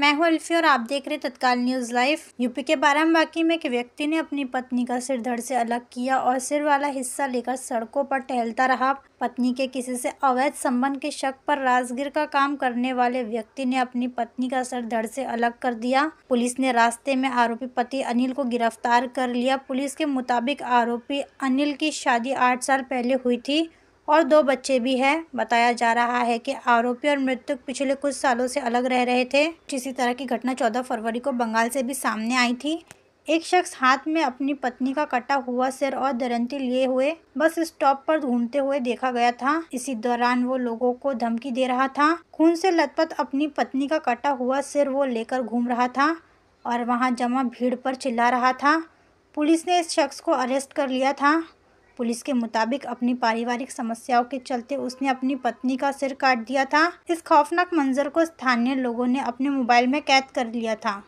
मैं हूं अल्फी और आप देख रहे तत्काल न्यूज़ लाइव यूपी के बारह बाकी में एक व्यक्ति ने अपनी पत्नी का सिर धड़ से अलग किया और सिर वाला हिस्सा लेकर सड़कों पर टहलता रहा पत्नी के किसी से अवैध संबंध के शक पर राजगीर का काम करने वाले व्यक्ति ने अपनी पत्नी का सर धड़ से अलग कर दिया पुलिस ने रास्ते में आरोपी पति अनिल को गिरफ्तार कर लिया पुलिस के मुताबिक आरोपी अनिल की शादी आठ साल पहले हुई थी और दो बच्चे भी हैं बताया जा रहा है कि आरोपी और मृतक पिछले कुछ सालों से अलग रह रहे थे किसी तरह की घटना चौदह फरवरी को बंगाल से भी सामने आई थी एक शख्स हाथ में अपनी पत्नी का कटा हुआ सिर और दरंती लिए हुए बस स्टॉप पर घूमते हुए देखा गया था इसी दौरान वो लोगों को धमकी दे रहा था खून से लथपथ अपनी पत्नी का कटा हुआ सिर वो लेकर घूम रहा था और वहां जमा भीड़ पर चिल्ला रहा था पुलिस ने इस शख्स को अरेस्ट कर लिया था पुलिस के मुताबिक अपनी पारिवारिक समस्याओं के चलते उसने अपनी पत्नी का सिर काट दिया था इस खौफनाक मंजर को स्थानीय लोगों ने अपने मोबाइल में कैद कर लिया था